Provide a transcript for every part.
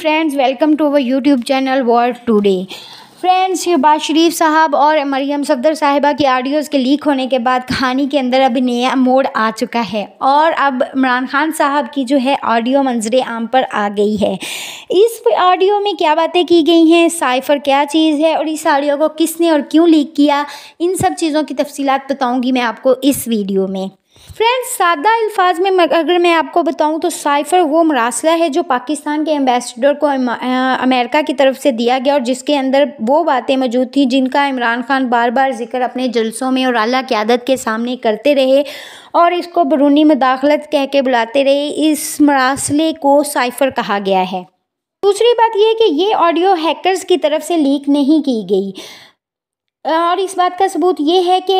friends welcome to our YouTube channel world today friends Shahbaz Sharif साहब और मरियम सफदर साहिबा की ऑडियोज़ के लीक होने के बाद कहानी के अंदर अब नया मोड़ आ चुका है और अब इमरान खान साहब की जो है ऑडियो मंजर आम पर आ गई है इस ऑडियो में क्या बातें की गई हैं साइफ़र क्या चीज़ है और इस ऑडियो को किसने और क्यों लीक किया इन सब चीज़ों की तफसीत बताऊँगी मैं आपको इस वीडियो में फ्रेंड्स सादा अल्फाज में अगर मैं आपको बताऊं तो साइफ़र वो मरासला है जो पाकिस्तान के एम्बेसडर को अमेरिका की तरफ से दिया गया और जिसके अंदर वो बातें मौजूद थी जिनका इमरान खान बार बार जिक्र अपने जलसों में और अला क्यादत के सामने करते रहे और इसको बरूनी मदाखलत कह के बुलाते रहे इस मरासले को साइफ़र कहा गया है दूसरी बात यह कि ये ऑडियो हैकरस की तरफ से लीक नहीं की गई और इस बात का सबूत ये है कि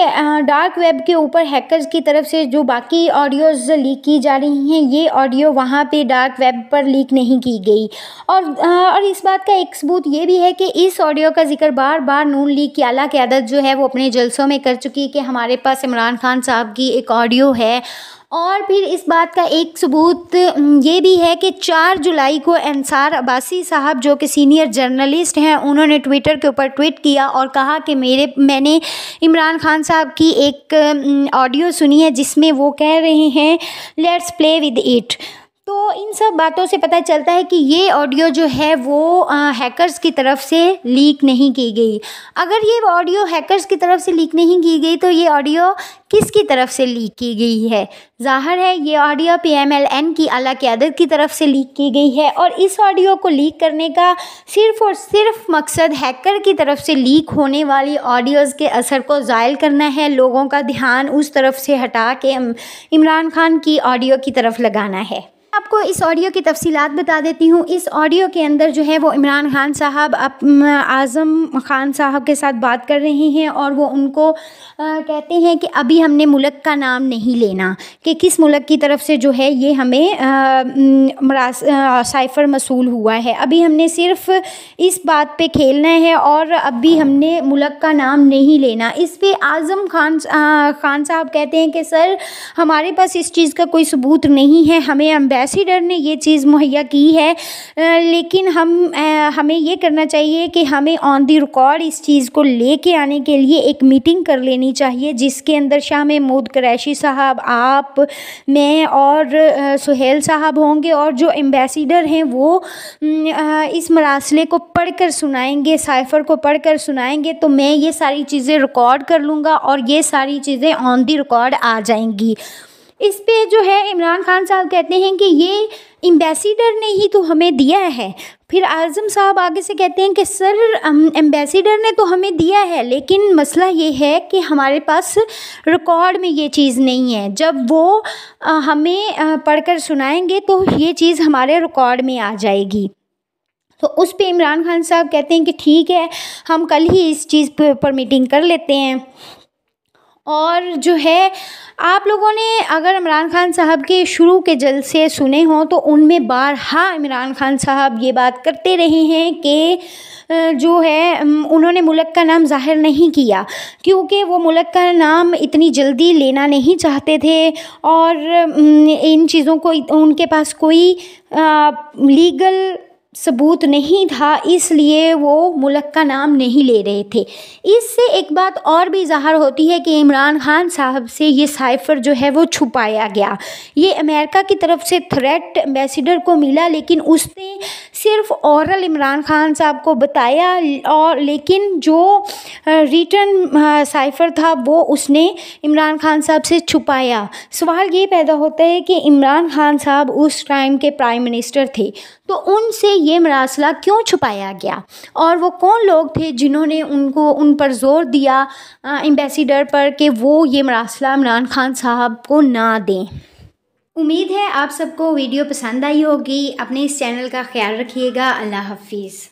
डार्क वेब के ऊपर हैकर्स की तरफ से जो बाकी ऑडियोज़ लीक की जा रही हैं ये ऑडियो वहाँ पे डार्क वेब पर लीक नहीं की गई और और इस बात का एक सबूत ये भी है कि इस ऑडियो का जिक्र बार बार नून लीग की आला क्यादत जो है वो अपने जलसों में कर चुकी है कि हमारे पास इमरान खान साहब की एक ऑडियो है और फिर इस बात का एक सबूत ये भी है कि 4 जुलाई को अंसार अब्बासी साहब जो कि सीनियर जर्नलिस्ट हैं उन्होंने ट्विटर के ऊपर ट्वीट किया और कहा कि मेरे मैंने इमरान खान साहब की एक ऑडियो सुनी है जिसमें वो कह रहे हैं लेट्स प्ले विद इट तो इन सब बातों से पता चलता है कि ये ऑडियो जो है वो आ, हैकर्स की तरफ से लीक नहीं की गई अगर ये ऑडियो हैकर्स की तरफ से लीक नहीं की गई तो ये ऑडियो किसकी तरफ से लीक की गई है जाहिर है ये ऑडियो पीएमएलएन की अला क्यादत की तरफ से लीक की गई है और इस ऑडियो को लीक करने का सिर्फ और सिर्फ मकसद हैकर की तरफ से लीक होने वाली ऑडियोज़ के असर को ज़ायल करना है लोगों का ध्यान उस तरफ से हटा के इमरान खान की ऑडियो की तरफ लगाना है आपको इस ऑडियो की तफसीत बता देती हूँ इस ऑडियो के अंदर जो है वो इमरान खान साहब अप आज़म खान साहब के साथ बात कर रहे हैं और वो उनको आ, कहते हैं कि अभी हमने मुल्क का नाम नहीं लेना कि किस मुल्क की तरफ से जो है ये हमें साइफ़र मसूल हुआ है अभी हमने सिर्फ इस बात पे खेलना है और अभी हमने मुल्क का नाम नहीं लेना इस पर आज़म खान आ, खान साहब कहते हैं कि सर हमारे पास इस चीज़ का कोई सबूत नहीं है हमें एम्बेसिडर ने ये चीज़ मुहैया की है लेकिन हम हमें ये करना चाहिए कि हमें ऑन दी रिकॉर्ड इस चीज़ को लेके आने के लिए एक मीटिंग कर लेनी चाहिए जिसके अंदर शाह महमूद क्रैशी साहब आप मैं और सुहेल साहब होंगे और जो एम्बेसिडर हैं वो इस मरासले को पढ़ कर सुनाएंगे साइफ़र को पढ़ कर सुनाएंगे तो मैं ये सारी चीज़ें रिकॉर्ड कर लूँगा और ये सारी चीज़ें ऑन दी रिकॉर्ड आ जाएंगी इस पे जो है इमरान खान साहब कहते हैं कि ये एम्बेसडर ने ही तो हमें दिया है फिर आज़म साहब आगे से कहते हैं कि सर एम्बेसडर ने तो हमें दिया है लेकिन मसला ये है कि हमारे पास रिकॉर्ड में ये चीज़ नहीं है जब वो आ, हमें पढ़कर सुनाएंगे तो ये चीज़ हमारे रिकॉर्ड में आ जाएगी तो उस पे इमरान खान साहब कहते हैं कि ठीक है हम कल ही इस चीज़ पर मीटिंग कर लेते हैं और जो है आप लोगों ने अगर इमरान खान साहब के शुरू के जलसे सुने हों तो उनमें बारहा इमरान खान साहब ये बात करते रहे हैं कि जो है उन्होंने मुल्क का नाम ज़ाहिर नहीं किया क्योंकि वो मुल्क का नाम इतनी जल्दी लेना नहीं चाहते थे और इन चीज़ों को उनके पास कोई लीगल सबूत नहीं था इसलिए वो मुल्क का नाम नहीं ले रहे थे इससे एक बात और भी ज़ाहर होती है कि इमरान खान साहब से ये साइफ़र जो है वो छुपाया गया ये अमेरिका की तरफ से थ्रेट एम्बेसडर को मिला लेकिन उसने सिर्फ औरल इमरान खान साहब को बताया और लेकिन जो रिटर्न साइफ़र था वो उसने इमरान खान साहब से छुपाया सवाल ये पैदा होता है कि इमरान खान साहब उस टाइम के प्राइम मिनिस्टर थे तो उनसे ये मरासला क्यों छुपाया गया और वो कौन लोग थे जिन्होंने उनको उन पर ज़ोर दिया एम्बेसडर पर कि वो ये मरासला इमरान खान साहब को ना दें उम्मीद है आप सबको वीडियो पसंद आई होगी अपने इस चैनल का ख्याल रखिएगा अल्लाह हाफिज़